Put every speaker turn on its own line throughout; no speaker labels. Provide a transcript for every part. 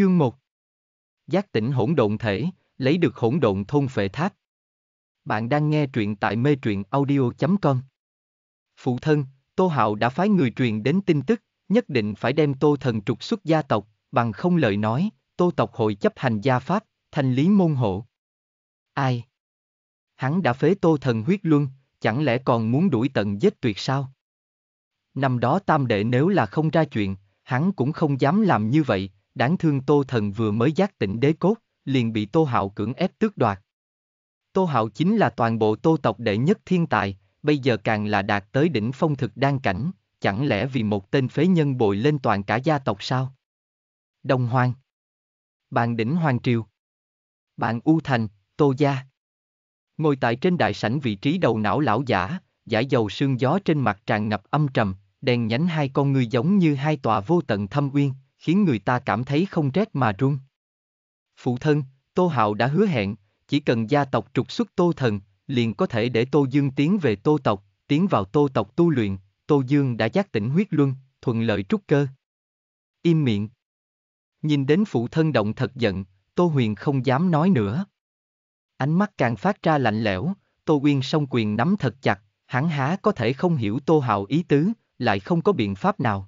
Chương 1 Giác tỉnh hỗn độn thể, lấy được hỗn độn thôn phệ tháp. Bạn đang nghe truyện tại mê truyện audio.com Phụ thân, Tô Hạo đã phái người truyền đến tin tức, nhất định phải đem Tô thần trục xuất gia tộc, bằng không lời nói, Tô tộc hội chấp hành gia pháp, thành lý môn hộ. Ai? Hắn đã phế Tô thần huyết luân, chẳng lẽ còn muốn đuổi tận giết tuyệt sao? Năm đó tam đệ nếu là không ra chuyện, hắn cũng không dám làm như vậy, đáng thương Tô Thần vừa mới giác tỉnh đế cốt, liền bị Tô Hạo cưỡng ép tước đoạt. Tô Hạo chính là toàn bộ Tô tộc đệ nhất thiên tài, bây giờ càng là đạt tới đỉnh phong thực đan cảnh, chẳng lẽ vì một tên phế nhân bồi lên toàn cả gia tộc sao? đông hoang, Bàn đỉnh Hoàng Triều Bạn U Thành, Tô Gia Ngồi tại trên đại sảnh vị trí đầu não lão giả, giải dầu sương gió trên mặt tràn ngập âm trầm, đèn nhánh hai con ngươi giống như hai tòa vô tận thâm uyên, khiến người ta cảm thấy không rét mà run. Phụ thân, Tô Hạo đã hứa hẹn, chỉ cần gia tộc trục xuất Tô Thần, liền có thể để Tô Dương tiến về Tô tộc, tiến vào Tô tộc tu luyện, Tô Dương đã giác tỉnh huyết luân, thuận lợi trúc cơ. Im miệng. Nhìn đến phụ thân động thật giận, Tô Huyền không dám nói nữa. Ánh mắt càng phát ra lạnh lẽo, Tô Uyên song quyền nắm thật chặt, hắn há có thể không hiểu Tô Hạo ý tứ, lại không có biện pháp nào.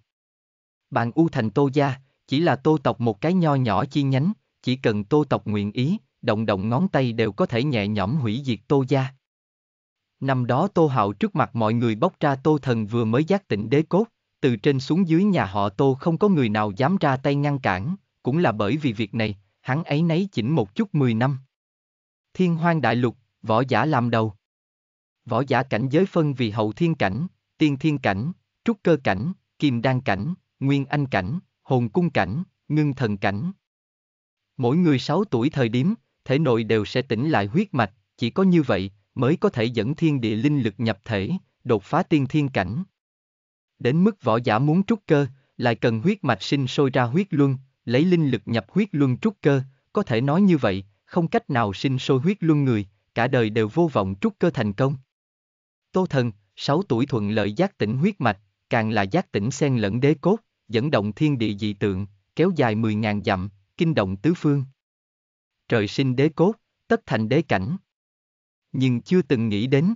Bạn U thành Tô Gia, chỉ là tô tộc một cái nho nhỏ chi nhánh, chỉ cần tô tộc nguyện ý, động động ngón tay đều có thể nhẹ nhõm hủy diệt tô gia. Năm đó tô hạo trước mặt mọi người bóc ra tô thần vừa mới giác tỉnh đế cốt, từ trên xuống dưới nhà họ tô không có người nào dám ra tay ngăn cản, cũng là bởi vì việc này, hắn ấy nấy chỉnh một chút 10 năm. Thiên hoang đại lục, võ giả làm đầu. Võ giả cảnh giới phân vì hậu thiên cảnh, tiên thiên cảnh, trúc cơ cảnh, kim đan cảnh, nguyên anh cảnh, hồn cung cảnh, ngưng thần cảnh. Mỗi người 6 tuổi thời điểm, thể nội đều sẽ tỉnh lại huyết mạch, chỉ có như vậy mới có thể dẫn thiên địa linh lực nhập thể, đột phá tiên thiên cảnh. Đến mức võ giả muốn trúc cơ, lại cần huyết mạch sinh sôi ra huyết luân, lấy linh lực nhập huyết luân trúc cơ, có thể nói như vậy, không cách nào sinh sôi huyết luân người, cả đời đều vô vọng trúc cơ thành công. Tô Thần, 6 tuổi thuận lợi giác tỉnh huyết mạch, càng là giác tỉnh xen lẫn đế cốt, dẫn động thiên địa dị tượng, kéo dài 10.000 dặm, kinh động tứ phương. Trời sinh đế cốt, tất thành đế cảnh. Nhưng chưa từng nghĩ đến.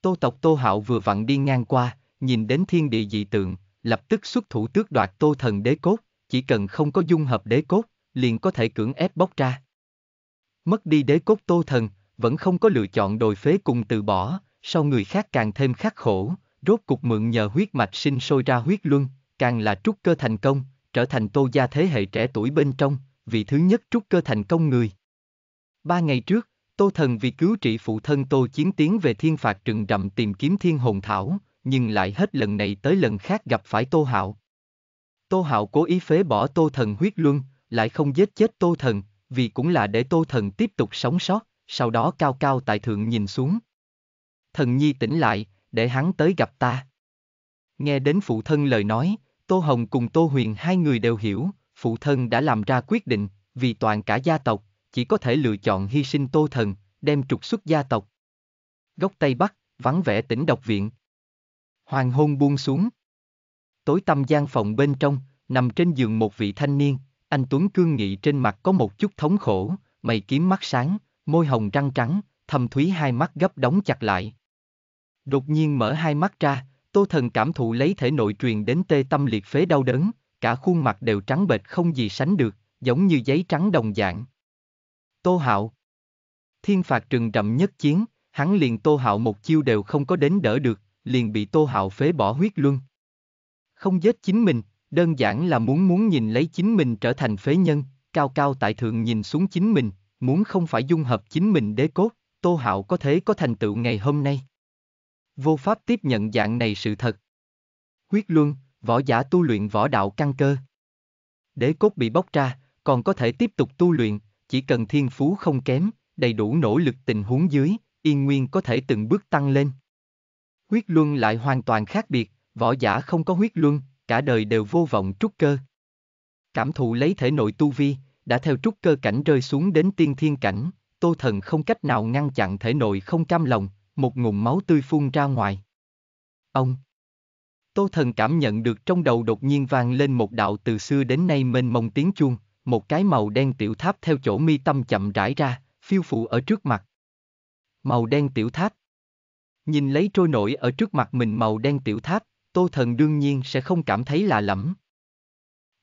Tô tộc Tô Hạo vừa vặn đi ngang qua, nhìn đến thiên địa dị tượng, lập tức xuất thủ tước đoạt Tô thần đế cốt, chỉ cần không có dung hợp đế cốt, liền có thể cưỡng ép bóc ra. Mất đi đế cốt Tô thần, vẫn không có lựa chọn đồi phế cùng từ bỏ, sau người khác càng thêm khắc khổ, rốt cục mượn nhờ huyết mạch sinh sôi ra huyết luân, càng là trúc cơ thành công, trở thành tô gia thế hệ trẻ tuổi bên trong, vị thứ nhất trúc cơ thành công người. Ba ngày trước, Tô Thần vì cứu trị phụ thân Tô Chiến tiến về thiên phạt rừng rậm tìm kiếm thiên hồn thảo, nhưng lại hết lần này tới lần khác gặp phải Tô Hạo. Tô Hạo cố ý phế bỏ Tô Thần huyết luân, lại không giết chết Tô Thần, vì cũng là để Tô Thần tiếp tục sống sót, sau đó cao cao tại thượng nhìn xuống. Thần Nhi tỉnh lại, để hắn tới gặp ta. Nghe đến phụ thân lời nói, Tô Hồng cùng Tô Huyền hai người đều hiểu, phụ thân đã làm ra quyết định, vì toàn cả gia tộc, chỉ có thể lựa chọn hy sinh Tô Thần, đem trục xuất gia tộc. Góc Tây Bắc, vắng vẻ tỉnh độc viện. Hoàng hôn buông xuống. Tối tăm gian phòng bên trong, nằm trên giường một vị thanh niên, anh Tuấn cương nghị trên mặt có một chút thống khổ, mày kiếm mắt sáng, môi hồng răng trắng, thâm thúy hai mắt gấp đóng chặt lại. Đột nhiên mở hai mắt ra, Tô Thần cảm thụ lấy thể nội truyền đến tê tâm liệt phế đau đớn, cả khuôn mặt đều trắng bệch không gì sánh được, giống như giấy trắng đồng dạng. Tô Hạo Thiên phạt trừng rậm nhất chiến, hắn liền Tô Hạo một chiêu đều không có đến đỡ được, liền bị Tô Hạo phế bỏ huyết luân. Không giết chính mình, đơn giản là muốn muốn nhìn lấy chính mình trở thành phế nhân, cao cao tại thượng nhìn xuống chính mình, muốn không phải dung hợp chính mình đế cốt, Tô Hạo có thế có thành tựu ngày hôm nay vô pháp tiếp nhận dạng này sự thật. Huyết luân, võ giả tu luyện võ đạo căn cơ. Đế cốt bị bóc ra, còn có thể tiếp tục tu luyện, chỉ cần thiên phú không kém, đầy đủ nỗ lực tình huống dưới, yên nguyên có thể từng bước tăng lên. Huyết luân lại hoàn toàn khác biệt, võ giả không có huyết luân, cả đời đều vô vọng trúc cơ. Cảm thụ lấy thể nội tu vi, đã theo trúc cơ cảnh rơi xuống đến tiên thiên cảnh, tô thần không cách nào ngăn chặn thể nội không cam lòng, một ngụm máu tươi phun ra ngoài. Ông! Tô thần cảm nhận được trong đầu đột nhiên vang lên một đạo từ xưa đến nay mênh mông tiếng chuông, một cái màu đen tiểu tháp theo chỗ mi tâm chậm rãi ra, phiêu phụ ở trước mặt. Màu đen tiểu tháp. Nhìn lấy trôi nổi ở trước mặt mình màu đen tiểu tháp, tô thần đương nhiên sẽ không cảm thấy lạ lẫm.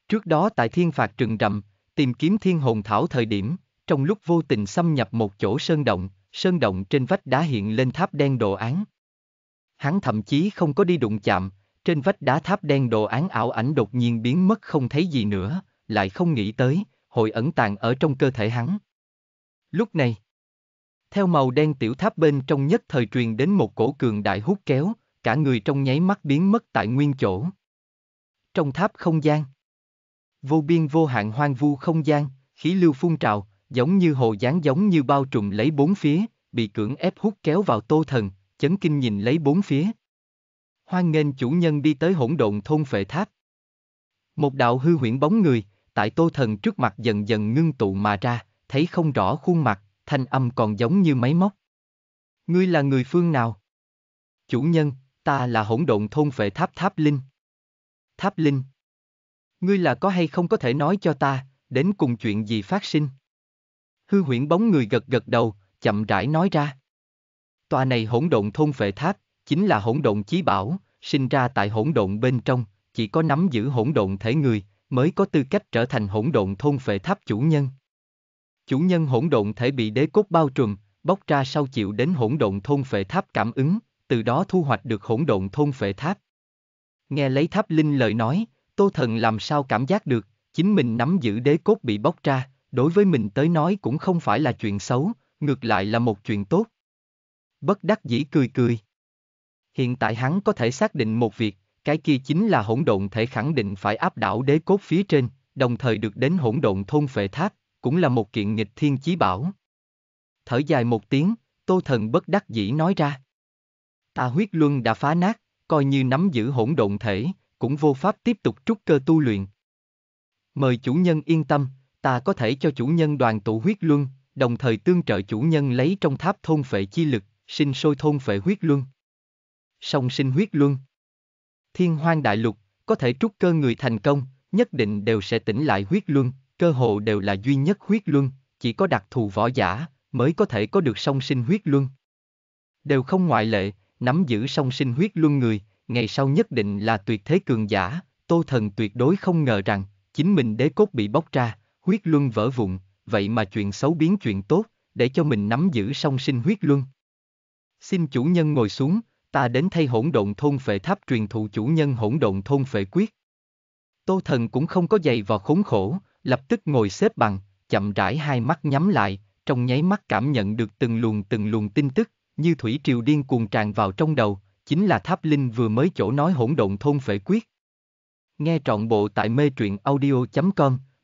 Trước đó tại thiên phạt rừng rậm, tìm kiếm thiên hồn thảo thời điểm, trong lúc vô tình xâm nhập một chỗ sơn động, sơn động trên vách đá hiện lên tháp đen đồ án. Hắn thậm chí không có đi đụng chạm, trên vách đá tháp đen đồ án ảo ảnh đột nhiên biến mất không thấy gì nữa, lại không nghĩ tới, hội ẩn tàng ở trong cơ thể hắn. Lúc này, theo màu đen tiểu tháp bên trong nhất thời truyền đến một cổ cường đại hút kéo, cả người trong nháy mắt biến mất tại nguyên chỗ. Trong tháp không gian, vô biên vô hạn hoang vu không gian, khí lưu phun trào, giống như hồ dáng giống như bao trùm lấy bốn phía, bị cưỡng ép hút kéo vào tô thần, chấn kinh nhìn lấy bốn phía. Hoan nghênh chủ nhân đi tới hỗn độn thôn phệ tháp. Một đạo hư huyễn bóng người, tại tô thần trước mặt dần dần ngưng tụ mà ra, thấy không rõ khuôn mặt, thanh âm còn giống như máy móc. Ngươi là người phương nào? Chủ nhân, ta là hỗn độn thôn phệ tháp tháp linh. Tháp linh. Ngươi là có hay không có thể nói cho ta, đến cùng chuyện gì phát sinh? Hư huyễn bóng người gật gật đầu, chậm rãi nói ra. Tòa này hỗn độn thôn phệ tháp, chính là hỗn độn chí bảo, sinh ra tại hỗn độn bên trong, chỉ có nắm giữ hỗn độn thể người, mới có tư cách trở thành hỗn độn thôn phệ tháp chủ nhân. Chủ nhân hỗn độn thể bị đế cốt bao trùm, bóc ra sau chịu đến hỗn độn thôn phệ tháp cảm ứng, từ đó thu hoạch được hỗn độn thôn phệ tháp. Nghe lấy tháp linh lời nói, Tô Thần làm sao cảm giác được, chính mình nắm giữ đế cốt bị bóc ra, đối với mình tới nói cũng không phải là chuyện xấu, ngược lại là một chuyện tốt. Bất đắc dĩ cười cười. Hiện tại hắn có thể xác định một việc, cái kia chính là hỗn độn thể khẳng định phải áp đảo đế cốt phía trên, đồng thời được đến hỗn độn thôn phệ tháp, cũng là một kiện nghịch thiên chí bảo. Thở dài một tiếng, Tô Thần bất đắc dĩ nói ra. Ta huyết luân đã phá nát, coi như nắm giữ hỗn độn thể, cũng vô pháp tiếp tục trúc cơ tu luyện. Mời chủ nhân yên tâm, ta có thể cho chủ nhân đoàn tụ huyết luân, đồng thời tương trợ chủ nhân lấy trong tháp thôn phệ chi lực, sinh sôi thôn phệ huyết luân. Song sinh huyết luân. Thiên hoang đại lục, có thể trúc cơ người thành công, nhất định đều sẽ tỉnh lại huyết luân, cơ hội đều là duy nhất huyết luân, chỉ có đặc thù võ giả, mới có thể có được song sinh huyết luân. Đều không ngoại lệ, nắm giữ song sinh huyết luân người, ngày sau nhất định là tuyệt thế cường giả, tô thần tuyệt đối không ngờ rằng, chính mình đế cốt bị bóc ra, huyết luân vỡ vụn, vậy mà chuyện xấu biến chuyện tốt, để cho mình nắm giữ song sinh huyết luân. Xin chủ nhân ngồi xuống, ta đến thay hỗn độn thôn phệ tháp truyền thụ chủ nhân hỗn độn thôn phệ quyết. Tô thần cũng không có dày vào khốn khổ, lập tức ngồi xếp bằng, chậm rãi hai mắt nhắm lại, trong nháy mắt cảm nhận được từng luồng từng luồng tin tức, như thủy triều điên cuồng tràn vào trong đầu, chính là tháp linh vừa mới chỗ nói hỗn độn thôn phệ quyết. Nghe trọn bộ tại mê truyện audio.com